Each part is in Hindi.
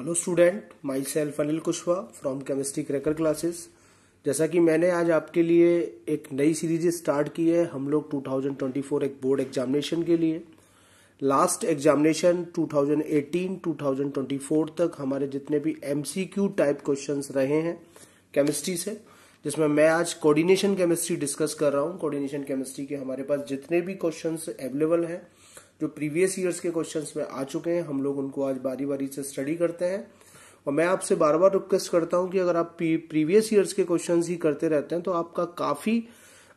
hello student myself Anil Kushwaha from chemistry cracker classes जैसा कि मैंने आज आपके लिए एक नई सीरीज स्टार्ट की है हम लोग 2024 एक बोर्ड एग्जामिनेशन के लिए लास्ट एग्जामिनेशन 2018-2024 तक हमारे जितने भी एम टाइप क्वेश्चन रहे हैं केमिस्ट्री से जिसमें मैं आज कोऑर्डिनेशन केमिस्ट्री डिस्कस कर रहा हूँ कोऑर्डिनेशन केमिस्ट्री के हमारे पास जितने भी क्वेश्चन अवेलेबल हैं जो प्रीवियस ईयर्स के क्वेश्चन में आ चुके हैं हम लोग उनको आज बारी बारी से स्टडी करते हैं और मैं आपसे बार बार रिक्वेस्ट करता हूं कि अगर आप प्रीवियस ईयर्स के क्वेश्चंस ही करते रहते हैं तो आपका काफ़ी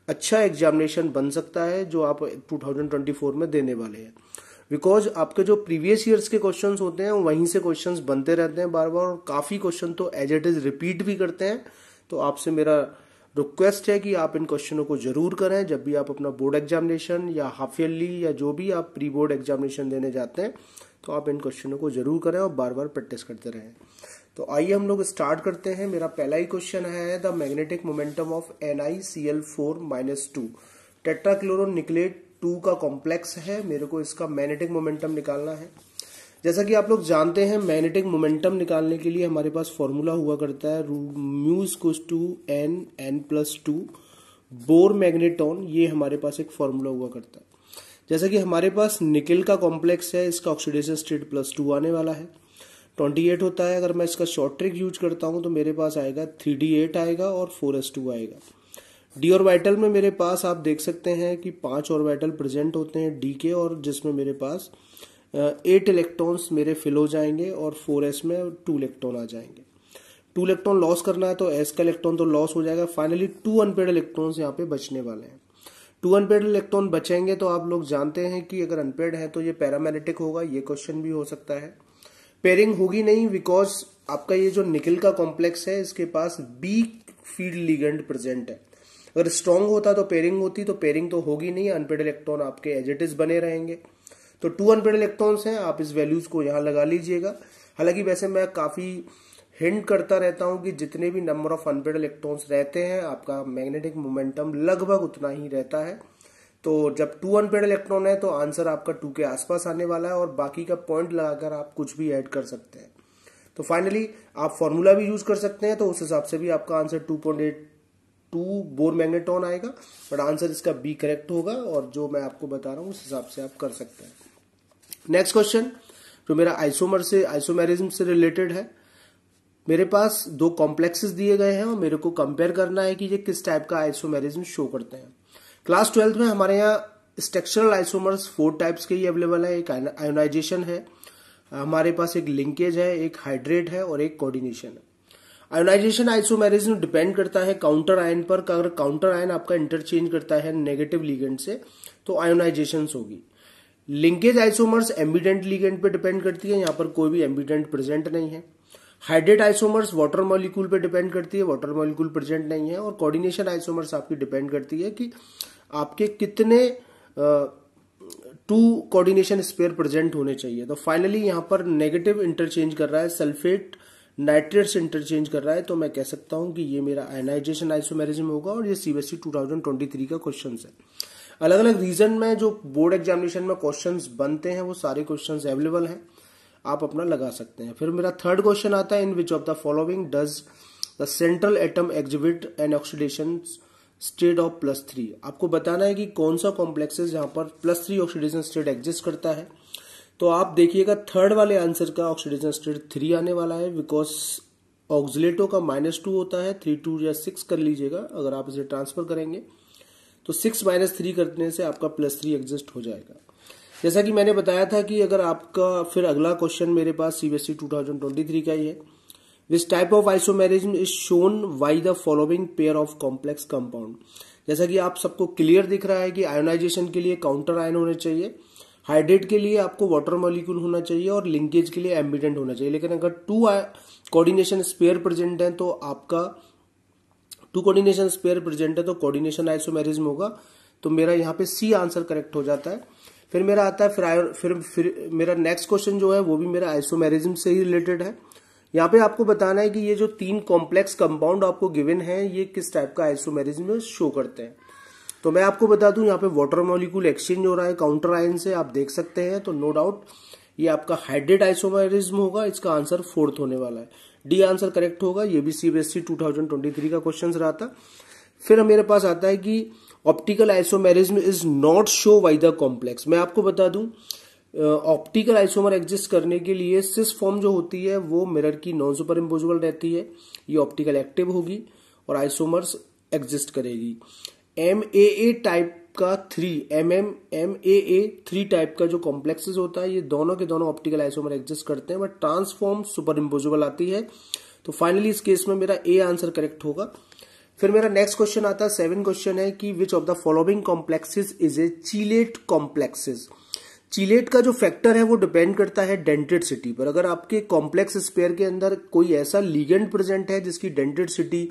अच्छा एग्जामिनेशन बन सकता है जो आप 2024 में देने वाले हैं बिकॉज आपके जो प्रीवियस ईयर्स के क्वेश्चंस होते हैं वहीं से क्वेश्चंस बनते रहते हैं बार बार और काफ़ी क्वेश्चन तो एज इट इज़ रिपीट भी करते हैं तो आपसे मेरा रिक्वेस्ट है कि आप इन क्वेश्चनों को जरूर करें जब भी आप अपना बोर्ड एग्जामिनेशन या हाफ ईयरली या जो भी आप प्री बोर्ड एग्जामिनेशन देने जाते हैं तो आप इन क्वेश्चनों को जरूर करें और बार बार प्रैक्टिस करते रहें तो आइए हम लोग स्टार्ट करते हैं मेरा पहला ही क्वेश्चन है the magnetic moment of N I C L four minus two tetrachloronickelate two का कॉम्प्लेक्स है मेरे को इसका मैग्नेटिक मोमेंटम निकालना है जैसा कि आप लोग जानते हैं मैग्नेटिक मोमेंटम निकालने के लिए हमारे पास फॉर्मूला हुआ करता है म्यूज कुछ two N N plus two Bohr magneton ये हमारे पास एक फॉर्मूला हुआ करता है जैसा कि हमारे पास निकल का कॉम्प्लेक्स है इसका ऑक्सीडेशन स्टेट प्लस टू आने वाला है ट्वेंटी एट होता है अगर मैं इसका शॉर्ट ट्रिक यूज करता हूँ तो मेरे पास आएगा थ्री डी एट आएगा और फोर एस टू आएगा डी वाइटल में मेरे पास आप देख सकते हैं कि पांच और वाइटल प्रेजेंट होते हैं डी के और जिसमें मेरे पास एट इलेक्ट्रॉन्स मेरे फिल हो जाएंगे और फोर एस में टू इलेक्ट्रॉन आ जाएंगे टू इलेक्ट्रॉन लॉस करना है तो एस का इलेक्ट्रॉन तो लॉस हो जाएगा फाइनली टू अनपेड इलेक्ट्रॉन्स यहाँ पे बचने वाले हैं टू अनपेड इलेक्ट्रॉन बचेंगे तो आप लोग जानते हैं कि अगर अनपेड है तो ये पैरामैग्नेटिक होगा ये क्वेश्चन भी हो सकता है पेयरिंग होगी नहीं बिकॉज आपका ये जो निकल का कॉम्प्लेक्स है इसके पास बीक फील्ड लीगेंड प्रेजेंट है अगर स्ट्रांग होता तो पेयरिंग होती तो पेयरिंग तो होगी नहीं अनपेड इलेक्ट्रॉन आपके एजेटिस बने रहेंगे तो टू अनपेड इलेक्ट्रॉन्स हैं आप इस वैल्यूज को यहाँ लगा लीजिएगा हालांकि वैसे मैं काफ़ी हिंट करता रहता हूँ कि जितने भी नंबर ऑफ अनपेड इलेक्ट्रॉन्स रहते हैं आपका मैग्नेटिक मोमेंटम लगभग उतना ही रहता है तो जब टू अनपेड इलेक्ट्रॉन है तो आंसर आपका टू के आसपास आने वाला है और बाकी का पॉइंट लगाकर आप कुछ भी ऐड कर सकते हैं तो फाइनली आप फॉर्मूला भी यूज कर सकते हैं तो उस हिसाब से भी आपका answer two point eight two Bohr magneton आएगा बट आंसर इसका बी करेक्ट होगा और जो मैं आपको बता रहा हूँ उस हिसाब से आप कर सकते हैं नेक्स्ट क्वेश्चन जो मेरा आइसोमर से आइसोमेरिज्म से रिलेटेड है मेरे पास दो कॉम्प्लेक्सेस दिए गए हैं और मेरे को कंपेयर करना है कि ये किस टाइप का आइसोमेरिज्म शो करते हैं क्लास ट्वेल्थ में हमारे यहाँ स्ट्रक्चरल आइसोमर्स फोर टाइप्स के ही अवेलेबल है एक आयोनाइजेशन है हमारे पास एक लिंकेज है एक हाइड्रेट है और एक कोऑर्डिनेशन है आयोनाइजेशन आइसोमेरिज्म डिपेंड करता है काउंटर आयन पर अगर काउंटर आयन आपका इंटरचेंज करता है नेगेटिव लीगेंट से तो आयोनाइजेशन होगी लिंकेज आइसोमर्स एम्बिडेंट लिगेंड पे डिपेंड करती है यहाँ पर कोई भी एम्बिडेंट प्रेजेंट नहीं है हाइड्रेट आइसोमर्स वाटर मॉलिक्यूल पे डिपेंड करती है वाटर मॉलिक्यूल प्रेजेंट नहीं है और कोऑर्डिनेशन आइसोमर्स आपकी डिपेंड करती है कि आपके कितने टू कोऑर्डिनेशन स्पेयर प्रेजेंट होने चाहिए तो फाइनली यहां पर नेगेटिव इंटरचेंज कर रहा है सल्फेट नाइट्रेट से इंटरचेंज कर रहा है तो मैं कह सकता हूं कि ये मेरा आयनाइजेशन आइसोमेरिज्म होगा और ये सीबीएसई 2023 e का क्वेश्चन है अलग अलग रीजन में जो बोर्ड एग्जामिनेशन में क्वेश्चन बनते हैं वो सारे क्वेश्चन अवेलेबल हैं आप अपना लगा सकते हैं फिर मेरा थर्ड क्वेश्चन आता है in which of the following does the central atom exhibit an oxidation state of plus three आपको बताना है कि कौन सा कॉम्प्लेक्स है जहां पर plus three oxidation state exist करता है तो आप देखिएगा थर्ड वाले आंसर का ऑक्सीडेशन स्टेट थ्री आने वाला है बिकॉज ऑक्जिलेटो का माइनस टू होता है थ्री टू या सिक्स कर लीजिएगा अगर आप इसे ट्रांसफर करेंगे तो सिक्स माइनस थ्री करने से आपका प्लस थ्री एग्जिस्ट हो जाएगा जैसा कि मैंने बताया था कि अगर आपका फिर अगला क्वेश्चन मेरे पास सीबीएसई थ्री e का ही है which type of isomerism is shown by the following pair of complex compound जैसा कि आप सबको क्लियर दिख रहा है कि आयोनाइजेशन के लिए काउंटर आयन होने चाहिए हाइड्रेट के लिए आपको वाटर मॉलिक्यूल होना चाहिए और लिंकेज के लिए एम्बिडेंट होना चाहिए लेकिन अगर टू कोऑर्डिनेशन स्पेयर प्रेजेंट है तो आपका टू कोऑर्डिनेशन स्पेयर प्रेजेंट है तो कोऑर्डिनेशन आइसोमेरिज्म होगा तो मेरा यहाँ पे सी आंसर करेक्ट हो जाता है फिर मेरा आता है फिर फिर फिर मेरा नेक्स्ट क्वेश्चन जो है वो भी मेरा आइसोमेरिज्म से ही रिलेटेड है यहाँ पे आपको बताना है कि ये जो तीन कॉम्प्लेक्स कंपाउंड आपको गिवन है ये किस टाइप का आइसोमेरिज्म शो करते हैं तो मैं आपको बता दूं यहाँ पे वाटर मॉलिक्यूल एक्सचेंज हो रहा है काउंटर आयन से आप देख सकते हैं तो नो डाउट ये आपका हाइड्रेट आइसोमरिज्म होगा इसका आंसर फोर्थ होने वाला है डी आंसर करेक्ट होगा ये भी सीबीएसई 2023 e का क्वेश्चन रहा था फिर हमारे पास आता है कि optical isomerism is not show by the complex मैं आपको बता दूं ऑप्टिकल आइसोमर एग्जिस्ट करने के लिए सिस फॉर्म जो होती है वो मिरर की नॉन सुपर इम्पोजिबल रहती है ये ऑप्टिकल एक्टिव होगी और आइसोमर्स एग्जिस्ट करेगी एम ए ए टाइप का three M M M A A three type का जो कॉम्प्लेक्सेस होता है ये दोनों के दोनों ऑप्टिकल आइसोमर एग्जिस्ट करते हैं बट ट्रांसफॉर्म सुपर इम्पोजिबल आती है तो फाइनली इस केस में मेरा ए आंसर करेक्ट होगा फिर मेरा नेक्स्ट क्वेश्चन आता है सेवन क्वेश्चन है कि which of the following complexes is a chelate complexes chelate का जो फैक्टर है वो डिपेंड करता है डेंटेड सिटी पर अगर आपके कॉम्प्लेक्स स्पेयर के अंदर कोई ऐसा लीगेंड प्रेजेंट है जिसकी डेंटेड सिटी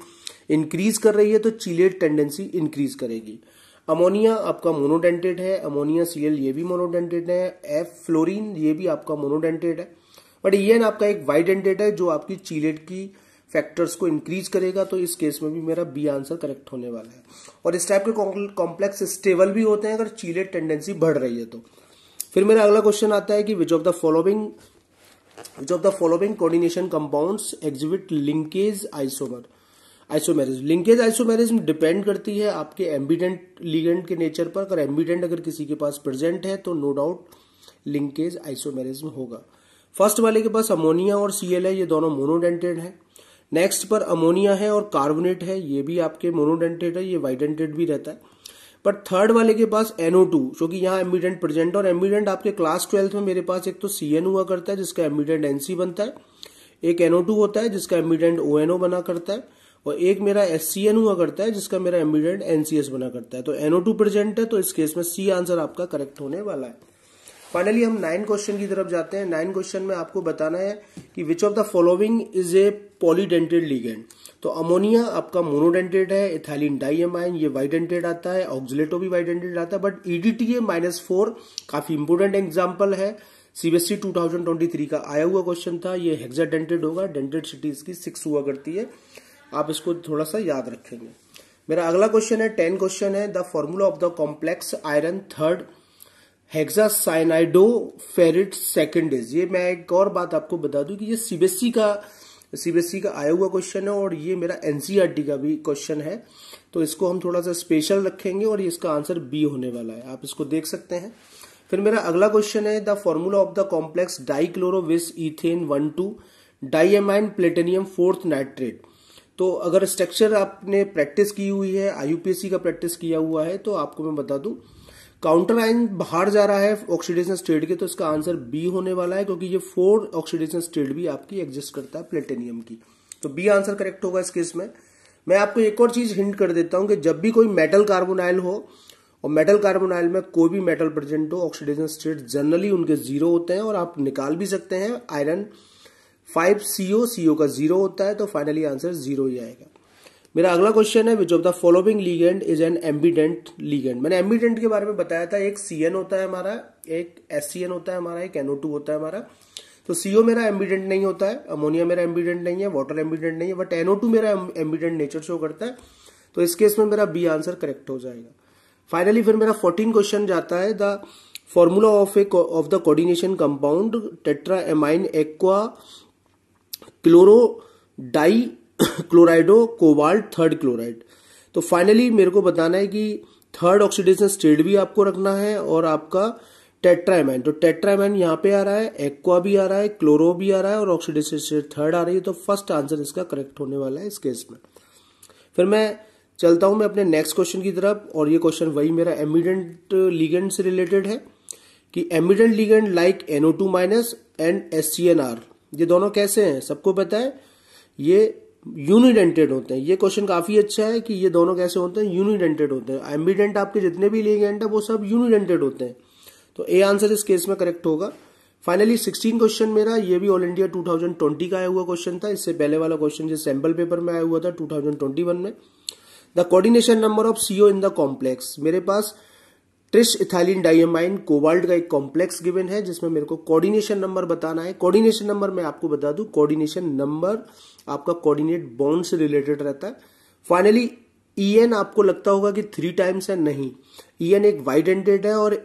इंक्रीज कर रही है तो चिलेट टेंडेंसी इंक्रीज करेगी अमोनिया आपका मोनोडेंटेड है अमोनिया सीएल ये भी मोनोडेंटेड है एफ फ्लोरीन ये भी आपका मोनोडेंटेड है बट ये आपका एक वाइडेंटेड है जो आपकी चीलेट की फैक्टर्स को इंक्रीज करेगा तो इस केस में भी मेरा बी आंसर करेक्ट होने वाला है और इस टाइप के कॉम्प्लेक्स स्टेबल भी होते हैं अगर चीलेट टेंडेंसी बढ़ रही है तो फिर मेरा अगला क्वेश्चन आता है कि which of the following which of the following coordination compounds exhibit linkage isomer isomerism linkage isomerism depend करती है आपके एम्बिडेंट लिगेंड के नेचर पर अगर एम्बिडेंट अगर किसी के पास प्रेजेंट है तो नो डाउट लिंकेज आइसोमेरिज्म होगा फर्स्ट वाले के पास अमोनिया और सीएल है ये दोनों मोनोडेंटेड है नेक्स्ट पर अमोनिया है और कार्बोनेट है ये भी आपके मोनोडेंटेड है ये वाइडेंटेड भी रहता है पर थर्ड वाले के पास एनओ टू क्योंकि यहाँ एम्बिडेंट प्रेजेंट और एम्बिडेंट आपके क्लास ट्वेल्थ में मेरे पास एक तो सी एन हुआ करता है जिसका एम्बिडेंट एनसी बनता है एक एनओ टू होता है जिसका एम्बिडेंट ओ ओ बना करता है और एक मेरा एस हुआ करता है जिसका मेरा एम्बिडेंट एनसीएस बना करता है तो एनओ टू प्रेजेंट है तो इस केस में सी आंसर आपका करेक्ट होने वाला है फाइनली हम नाइन क्वेश्चन की तरफ जाते हैं नाइन क्वेश्चन में आपको बताना है कि which of the following is a polydentate ligand तो अमोनिया आपका मोनोडेंटेड है इथैलिन डाइएमाइन ये वाइडेंटेड आता है ऑक्जिलेटो भी वाइडेंटेड आता है बट ईडीटीए माइनस फोर काफी इंपोर्टेंट एग्जाम्पल है सीबीएसई 2023 e का आया हुआ क्वेश्चन था ये हेक्साडेंटेड होगा डेंटेड सिटीज की सिक्स हुआ करती है आप इसको थोड़ा सा याद रखेंगे मेरा अगला क्वेश्चन है टेन क्वेश्चन है the formula of the complex iron third cyanido ferrate second is ये मैं एक और बात आपको बता दूं कि ये सीबीएसई e का सीबीएसई e का आया हुआ क्वेश्चन है और ये मेरा एनसीईआरटी e का भी क्वेश्चन है तो इसको हम थोड़ा सा स्पेशल रखेंगे और इसका आंसर बी होने वाला है आप इसको देख सकते हैं फिर मेरा अगला क्वेश्चन है the formula of the complex dichlorobis one two diamine platinum fourth nitrate तो अगर स्ट्रक्चर आपने प्रैक्टिस की हुई है आईयूपीएससी का प्रैक्टिस किया हुआ है तो आपको मैं बता दूं काउंटर आइन बाहर जा रहा है ऑक्सीडेशन स्टेट के तो इसका आंसर बी होने वाला है क्योंकि ये फोर ऑक्सीडेशन स्टेट भी आपकी एग्जिस्ट करता है प्लेटेनियम की तो बी आंसर करेक्ट होगा इस केस में मैं आपको एक और चीज हिंट कर देता हूं कि जब भी कोई मेटल कार्बोनाइल हो और मेटल कार्बोनाइल में कोई भी मेटल प्रेजेंट हो ऑक्सीडेशन स्टेट जनरली उनके जीरो होते हैं और आप निकाल भी सकते हैं आयरन फाइव सीओ सीओ का जीरो होता है तो फाइनली आंसर जीरो ही आएगा मेरा अगला क्वेश्चन है which of the following ligand is an ambidentate ligand मैंने एम्बीडेंट के बारे में बताया था एक सी एन होता है हमारा एक एस सी एन होता है हमारा एक एनओ टू होता है हमारा तो सीओ मेरा एम्बीडेंट नहीं होता है अमोनिया मेरा एम्बीडेंट नहीं है वाटर एम्बीडेंट नहीं है बट एनओ टू मेरा एम्बीडेंट नेचर शो करता है तो इस केस में मेरा बी आंसर करेक्ट हो जाएगा फाइनली फिर मेरा फोर्टीन क्वेश्चन जाता है the formula of a of the coordination compound tetra amine aqua chloro di chlorido cobalt third chloride तो फाइनली मेरे को बताना है कि थर्ड ऑक्सीडेशन स्टेट भी आपको रखना है और आपका टेट्राइमाइन तो टेट्राइमाइन यहां पे आ रहा है एक्वा भी आ रहा है क्लोरो भी आ रहा है और ऑक्सीडेशन स्टेट थर्ड आ रही है तो फर्स्ट आंसर इसका करेक्ट होने वाला है इस केस में फिर मैं चलता हूं मैं अपने नेक्स्ट क्वेश्चन की तरफ और ये क्वेश्चन वही मेरा एमिडेंट लीगेंट से रिलेटेड है कि ambidentate ligand like N O two minus and S C N are ये दोनों कैसे हैं सबको पता है ये यूनिडेंटेड होते हैं ये क्वेश्चन काफी अच्छा है कि ये दोनों कैसे होते हैं यूनिडेंटेड होते हैं एम्बीडेंट आपके जितने भी लिगेंट है वो सब यूनिडेंटेड होते हैं तो ए आंसर इस केस में करेक्ट होगा फाइनली सिक्सटीन क्वेश्चन मेरा ये भी ऑल इंडिया 2020 का आया हुआ क्वेश्चन था इससे पहले वाला क्वेश्चन जो सैम्पल पेपर में आया हुआ था 2021 में the coordination number of CO in the complex मेरे पास ट्रिश इथाइलिन डाइमाइन कोबाल्ट का एक कॉम्प्लेक्स गिवन है जिसमें मेरे को कोऑर्डिनेशन नंबर बताना है कोऑर्डिनेशन नंबर मैं आपको बता दूं कोऑर्डिनेशन नंबर आपका कोऑर्डिनेट बॉन्ड से रिलेटेड रहता है फाइनली ईएन e आपको लगता होगा कि थ्री टाइम्स है नहीं ईएन e एक वाइड एंडेड है और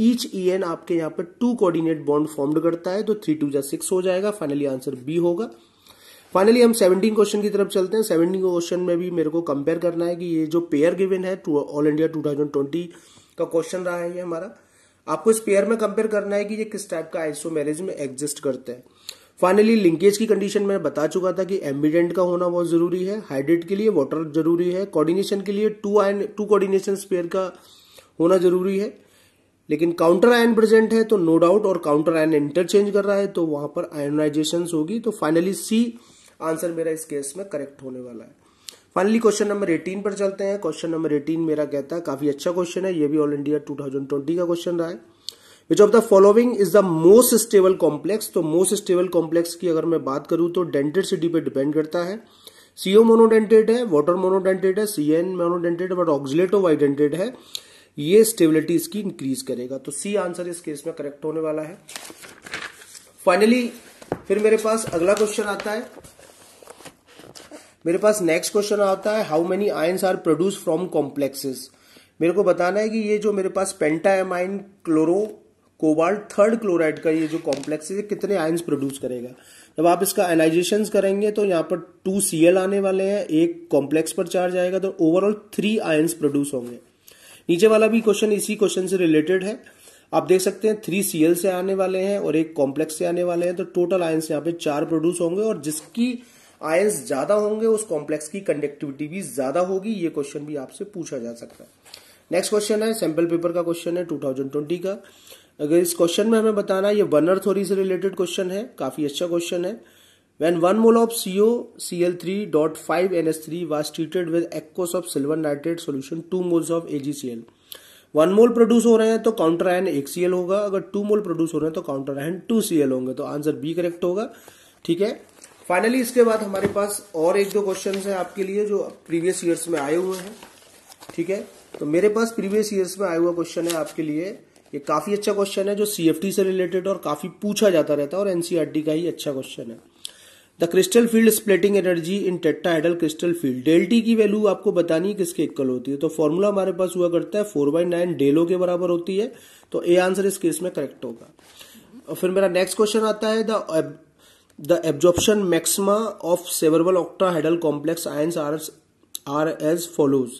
ईच ईएन e आपके यहाँ पर टू कोऑर्डिनेट बॉन्ड फॉर्म्ड करता है तो थ्री टू जा सिक्स हो जाएगा फाइनली आंसर बी होगा फाइनली हम सेवेंटीन क्वेश्चन की तरफ चलते हैं सेवनटीन क्वेश्चन में भी मेरे को कंपेयर करना है कि ये जो पेयर गिवन है all India two thousand twenty का क्वेश्चन रहा है ये हमारा आपको इस पेयर में कंपेयर करना है कि ये किस टाइप का आइसोमेरिज में एग्जिस्ट करते हैं फाइनली लिंकेज की कंडीशन में बता चुका था कि एम्बिडेंट का होना बहुत जरूरी है हाइड्रेट के लिए वाटर जरूरी है कोऑर्डिनेशन के लिए to ion to coordination sphere का होना जरूरी है लेकिन काउंटर आयन प्रेजेंट है तो नो डाउट और काउंटर आयन इंटरचेंज कर रहा है तो वहां पर आयोनाइजेशन होगी तो फाइनली सी आंसर मेरा इस केस में करेक्ट होने वाला है फाइनली क्वेश्चन नंबर 18 पर चलते हैं क्वेश्चन नंबर 18 मेरा कहता है काफी अच्छा क्वेश्चन है ये भी ऑल इंडिया 2020 का क्वेश्चन रहा है which of the following is the most stable complex तो मोस्ट स्टेबल कॉम्प्लेक्स की अगर मैं बात करूं तो डेंटेड सिटी पर डिपेंड करता है सीओ मोनोडेंटेड है वॉटर मोनोडेंटेड है C N monodentate but oxalato bidentate है ये स्टेबिलिटी इसकी इंक्रीज करेगा तो सी आंसर इस केस में करेक्ट होने वाला है फाइनली फिर मेरे पास अगला क्वेश्चन आता है मेरे पास नेक्स्ट क्वेश्चन आता है how many ions are produce from complexes मेरे को बताना है कि ये जो मेरे पास pentaamine chloro cobalt third chloride का ये जो कॉम्प्लेक्स है कितने आयन्स प्रोड्यूस करेगा जब आप इसका एनाइजेशन करेंगे तो यहाँ पर टू सी आने वाले हैं एक कॉम्प्लेक्स पर चार्ज आएगा तो ओवरऑल थ्री आयन्स प्रोड्यूस होंगे नीचे वाला भी क्वेश्चन इसी क्वेश्चन से रिलेटेड है आप देख सकते हैं थ्री सीएल से आने वाले हैं और एक कॉम्प्लेक्स से आने वाले हैं तो टोटल आयन्स यहाँ पे चार प्रोड्यूस होंगे और जिसकी आयंस ज्यादा होंगे उस कॉम्प्लेक्स की कंडक्टिविटी भी ज्यादा होगी ये क्वेश्चन भी आपसे पूछा जा सकता है नेक्स्ट क्वेश्चन है सैंपल पेपर का क्वेश्चन है 2020 का अगर इस क्वेश्चन में हमें बताना ये वर्नर थोरी से रिलेटेड क्वेश्चन है काफी अच्छा क्वेश्चन है when one mole of CO three dot five N S three was treated with X of silver nitrate solution two moles of AgCl one mole produce हो रहे हैं तो काउंटर आयन एक सी होगा अगर टू मोल प्रोड्यूस हो रहे हैं तो काउंटर आयन टू सी होंगे तो आंसर बी करेक्ट होगा ठीक है फाइनली इसके बाद हमारे पास और एक दो क्वेश्चन है आपके लिए जो प्रीवियस ईयर्स में आए हुए हैं ठीक है तो मेरे पास प्रीवियस ईयर्स में आया हुआ क्वेश्चन है आपके लिए ये काफी अच्छा क्वेश्चन है जो सी से रिलेटेड और काफी पूछा जाता रहता है और एनसीआरटी e का ही अच्छा क्वेश्चन है the crystal field splitting energy in octahedral crystal field डेल्टी की वैल्यू आपको बतानी है किसके इक्वल होती है तो फॉर्मूला हमारे पास हुआ करता है फोर बाई नाइन डेलो के बराबर होती है तो ए आंसर इस केस में करेक्ट होगा और फिर मेरा नेक्स्ट क्वेश्चन आता है the the absorption maxima of several octahedral complex ions are are as follows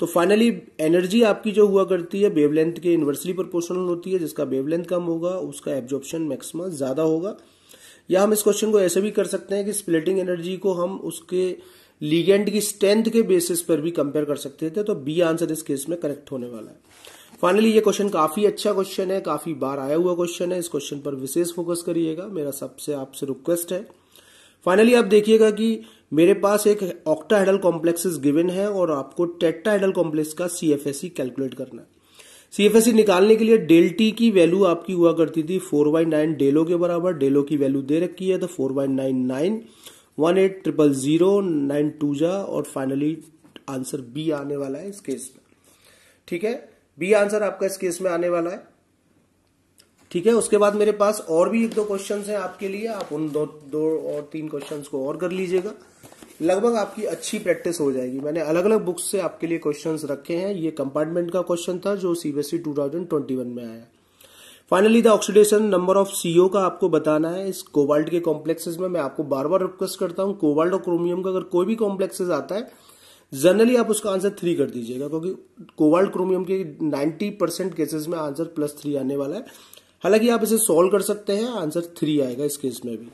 तो फाइनली एनर्जी आपकी जो हुआ करती है वेवलेंथ के इन्वर्सली प्रोपोर्शनल होती है जिसका वेवलेंथ कम होगा उसका एब्जॉर्प्शन मैक्सिमा ज़्यादा होगा या हम इस क्वेश्चन को ऐसे भी कर सकते हैं कि स्प्लिटिंग एनर्जी को हम उसके लीगेंड की स्ट्रेंथ के बेसिस पर भी कंपेयर कर सकते थे तो बी आंसर इस केस में करेक्ट होने वाला है फाइनली ये क्वेश्चन काफी अच्छा क्वेश्चन है काफी बार आया हुआ क्वेश्चन है इस क्वेश्चन पर विशेष फोकस करिएगा मेरा सबसे आपसे रिक्वेस्ट है फाइनली आप देखिएगा कि मेरे पास एक ऑक्टा हेडल कॉम्प्लेक्सेस गिवन है और आपको टेट्टा हेडल कॉम्प्लेक्स का सी कैलकुलेट e करना है सी e निकालने के लिए डेल टी की वैल्यू आपकी हुआ करती थी फोर बाई नाइन डेलो के बराबर डेलो की वैल्यू दे रखी है तो four by nine nine one eight triple zero nine two जा और फाइनली आंसर बी आने वाला है इस केस में ठीक है बी आंसर आपका इस केस में आने वाला है ठीक है उसके बाद मेरे पास और भी एक दो क्वेश्चन हैं आपके लिए आप उन दो दो और तीन क्वेश्चन को और कर लीजिएगा लगभग आपकी अच्छी प्रैक्टिस हो जाएगी मैंने अलग अलग बुक्स से आपके लिए क्वेश्चंस रखे हैं ये कंपार्टमेंट का क्वेश्चन था जो सीबीएसई 2021 e में आया finally the oxidation number of CO का आपको बताना है इस कोबाल्ट के कॉम्प्लेक्सेस में मैं आपको बार बार रिक्वेस्ट करता हूँ कोबाल्ट और क्रोमियम का अगर कोई भी कॉम्प्लेक्सेस आता है जनरली आप उसका आंसर थ्री कर दीजिएगा क्योंकि कोवाल्ट क्रोमियम के 90 परसेंट केसेस में आंसर प्लस थ्री आने वाला है हालांकि आप इसे सॉल्व कर सकते हैं आंसर थ्री आएगा इस केस में भी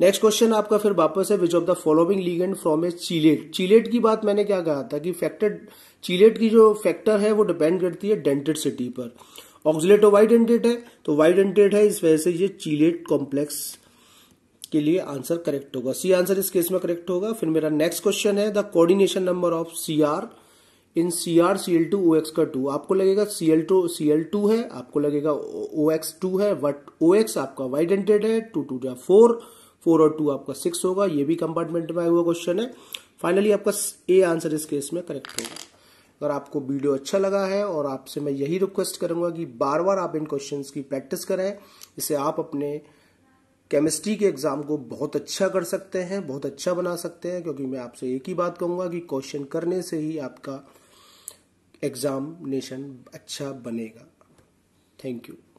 नेक्स्ट क्वेश्चन आपका फिर वापस है which of the following ligand from a chelate chelate की बात मैंने क्या कहा था कि फैक्टर चीलेट की जो फैक्टर है वो डिपेंड करती है डेंटेड सिटी पर ऑक्सीटो वाइट डेंटेट है तो वाइट डेंटेड है इस वजह से ये चीलेट कॉम्प्लेक्स इसके लिए आंसर करेक्ट होगा सी आंसर इस केस में करेक्ट होगा फिर मेरा नेक्स्ट क्वेश्चन है the coordination number of C R in C R C L two O X का टू आपको लगेगा C L two C L two है आपको लगेगा ओ एक्स टू है बट ओ एक्स आपका वाइड है टू टू या फोर फोर और टू आपका सिक्स होगा ये भी कंपार्टमेंट में आया हुआ क्वेश्चन है फाइनली आपका ए आंसर इस केस में करेक्ट होगा अगर आपको वीडियो अच्छा लगा है और आपसे मैं यही रिक्वेस्ट करूंगा कि बार बार आप इन क्वेश्चंस की प्रैक्टिस करें इसे आप अपने केमिस्ट्री के एग्जाम को बहुत अच्छा कर सकते हैं बहुत अच्छा बना सकते हैं क्योंकि मैं आपसे एक ही बात कहूंगा कि क्वेश्चन करने से ही आपका एग्जामिनेशन अच्छा बनेगा थैंक यू